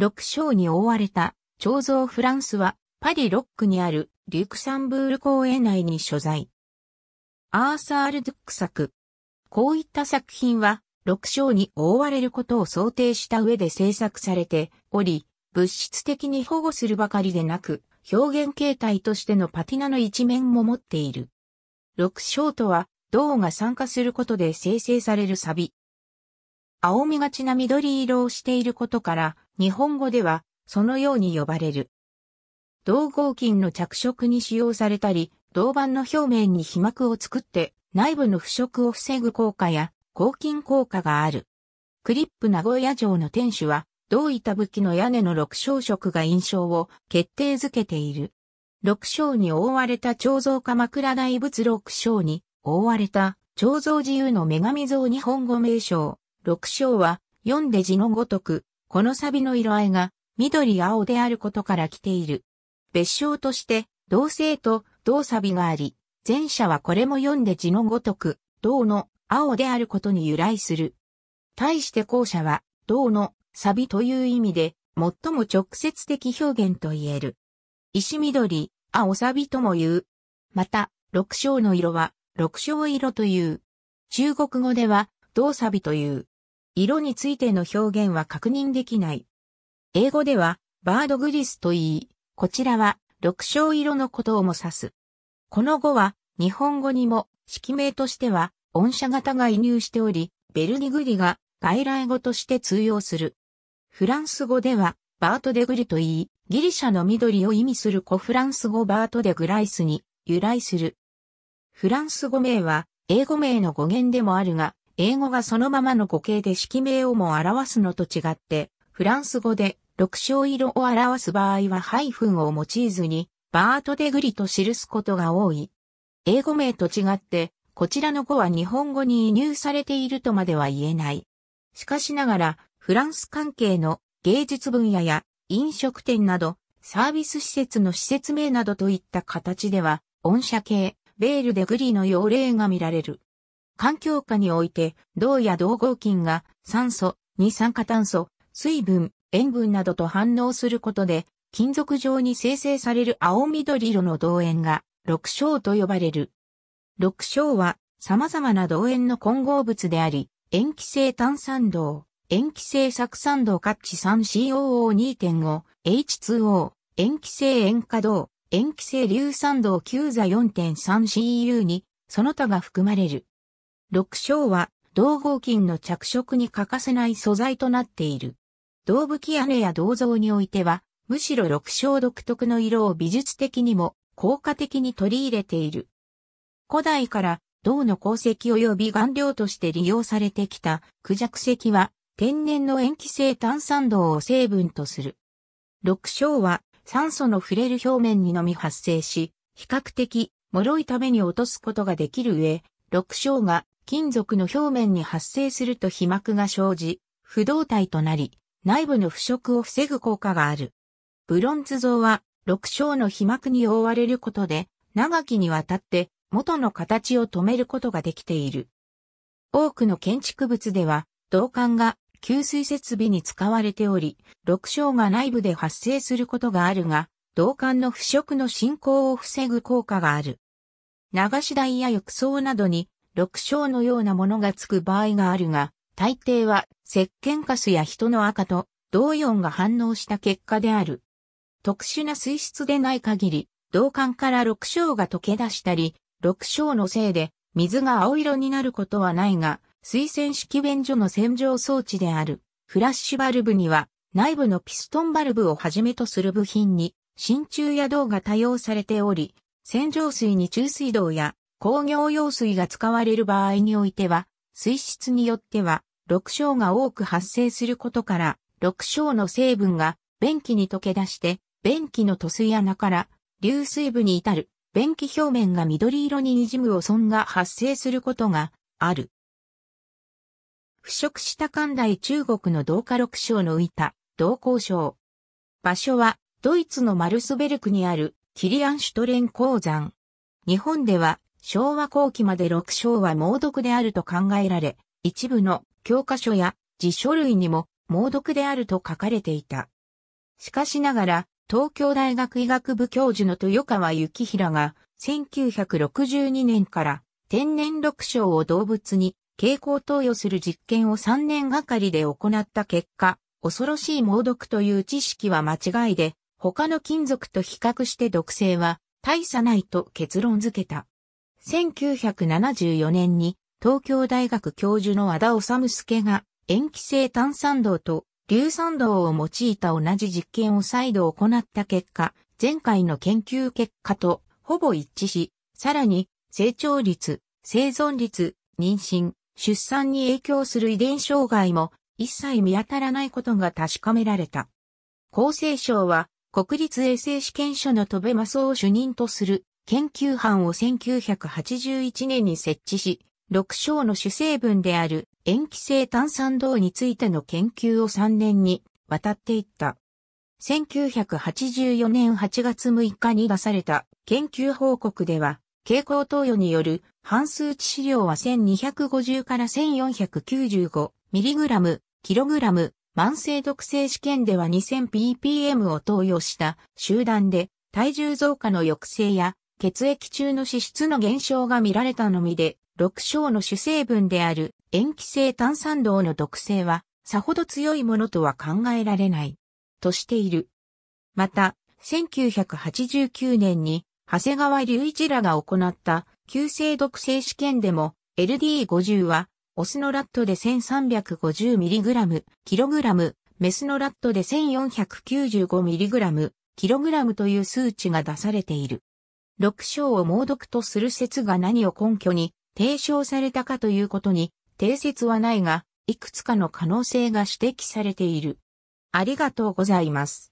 6章に覆われた、彫像フランスは、パリロックにある、リュクサンブール公園内に所在。アーサール・ドゥック作。こういった作品は、6章に覆われることを想定した上で制作されており、物質的に保護するばかりでなく、表現形態としてのパティナの一面も持っている。6章とは、銅が酸化することで生成されるサビ。青みがちな緑色をしていることから、日本語では、そのように呼ばれる。銅合金の着色に使用されたり、銅板の表面に被膜を作って内部の腐食を防ぐ効果や抗菌効果がある。クリップ名古屋城の天守は、銅板吹きの屋根の六章色が印象を決定づけている。六章に覆われた彫像鎌倉大仏六章に覆われた彫像自由の女神像日本語名称。六章は読んで字のごとくこのサビの色合いが緑青であることから来ている。別称として、同性と同サビがあり、前者はこれも読んで字のごとく、銅の青であることに由来する。対して後者は、銅のサビという意味で、最も直接的表現と言える。石緑、青サビとも言う。また、六章の色は、六章色という。中国語では、銅サビという。色についての表現は確認できない。英語では、バードグリスと言い、こちらは、六章色のことをも指す。この語は、日本語にも、式名としては、音社型が移入しており、ベルニグリが外来語として通用する。フランス語では、バートデグリと言い、ギリシャの緑を意味する古フランス語バートデグライスに由来する。フランス語名は英語名の語源でもあるが、英語がそのままの語形で式名をも表すのと違って、フランス語で六章色を表す場合はハイフンを用いずに、バートデグリと記すことが多い。英語名と違って、こちらの語は日本語に移入されているとまでは言えない。しかしながら、フランス関係の芸術分野や飲食店など、サービス施設の施設名などといった形では、御社系、ベールでグリの用例が見られる。環境下において、銅や銅合金が酸素、二酸化炭素、水分、塩分などと反応することで、金属状に生成される青緑色の銅塩が、六章と呼ばれる。六章は、様々な銅塩の混合物であり、塩基性炭酸銅、塩基性酢酸銅カッチ 3COO2.5、H2O、塩基性塩化銅、塩基性硫酸銅9座 4.3CU に、その他が含まれる。六章は銅合金の着色に欠かせない素材となっている。銅武器屋根や銅像においては、むしろ六章独特の色を美術的にも効果的に取り入れている。古代から銅の鉱石及び顔料として利用されてきた孔雀石は天然の塩基性炭酸銅を成分とする。六章は酸素の触れる表面にのみ発生し、比較的脆いために落とすことができる上、六章が金属の表面に発生すると被膜が生じ、不動体となり、内部の腐食を防ぐ効果がある。ブロンズ像は、6章の被膜に覆われることで、長きにわたって元の形を止めることができている。多くの建築物では、銅管が給水設備に使われており、6章が内部で発生することがあるが、銅管の腐食の進行を防ぐ効果がある。流し台や浴槽などに六章のようなものがつく場合があるが、大抵は石鹸カスや人の赤と銅イオンが反応した結果である。特殊な水質でない限り、銅管から六章が溶け出したり、六章のせいで水が青色になることはないが、水洗式便所の洗浄装置であるフラッシュバルブには内部のピストンバルブをはじめとする部品に真鍮や銅が多用されており、洗浄水に中水道や工業用水が使われる場合においては、水質によっては、6章が多く発生することから、6章の成分が便器に溶け出して、便器の塗水穴から流水部に至る、便器表面が緑色に滲む汚損が発生することがある。腐食した関代中国の同化6章の浮いた同交省。場所はドイツのマルスベルクにあるキリアンシュトレン鉱山。日本では昭和後期まで6章は猛毒であると考えられ、一部の教科書や辞書類にも猛毒であると書かれていた。しかしながら、東京大学医学部教授の豊川幸平が、1962年から天然六章を動物に蛍光投与する実験を3年がかりで行った結果、恐ろしい猛毒という知識は間違いで、他の金属と比較して毒性は大差ないと結論付けた。1974年に東京大学教授の和田治助が塩基性炭酸銅と硫酸銅を用いた同じ実験を再度行った結果、前回の研究結果とほぼ一致し、さらに成長率、生存率、妊娠、出産に影響する遺伝障害も一切見当たらないことが確かめられた。厚生省は国立衛生試験所の戸部正を主任とする研究班を1981年に設置し、6章の主成分である塩基性炭酸銅についての研究を3年に渡っていった。1984年8月6日に出された研究報告では、蛍光投与による半数致死量は1250から 1495mg、kg、慢性毒性試験では 2000ppm を投与した集団で体重増加の抑制や血液中の脂質の減少が見られたのみで、6章の主成分である塩基性炭酸銅の毒性は、さほど強いものとは考えられない、としている。また、1989年に、長谷川隆一らが行った、急性毒性試験でも、LD50 は、オスのラットで 1350mg/kg、メスのラットで 1495mg/kg という数値が出されている。六章を猛読とする説が何を根拠に提唱されたかということに定説はないが、いくつかの可能性が指摘されている。ありがとうございます。